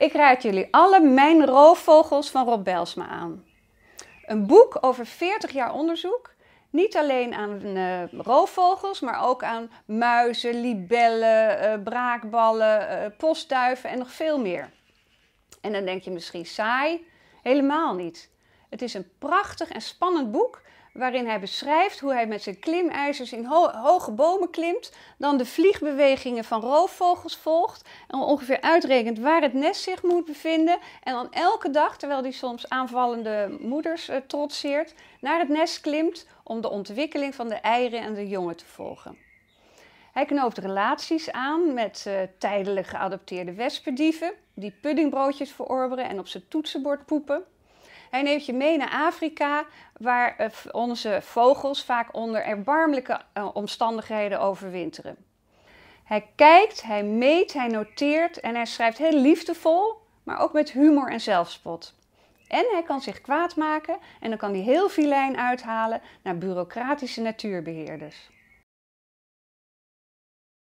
Ik raad jullie alle Mijn roofvogels van Rob Belsma aan. Een boek over 40 jaar onderzoek. Niet alleen aan uh, roofvogels, maar ook aan muizen, libellen, eh, braakballen, eh, postduiven en nog veel meer. En dan denk je misschien saai. Helemaal niet. Het is een prachtig en spannend boek waarin hij beschrijft hoe hij met zijn klimijzers in hoge bomen klimt, dan de vliegbewegingen van roofvogels volgt en ongeveer uitrekent waar het nest zich moet bevinden en dan elke dag, terwijl hij soms aanvallende moeders eh, trotseert, naar het nest klimt om de ontwikkeling van de eieren en de jongen te volgen. Hij knoopt relaties aan met uh, tijdelijk geadopteerde wespendieven die puddingbroodjes verorberen en op zijn toetsenbord poepen. Hij neemt je mee naar Afrika, waar eh, onze vogels vaak onder erbarmelijke eh, omstandigheden overwinteren. Hij kijkt, hij meet, hij noteert en hij schrijft heel liefdevol, maar ook met humor en zelfspot. En hij kan zich kwaad maken en dan kan hij heel lijn uithalen naar bureaucratische natuurbeheerders.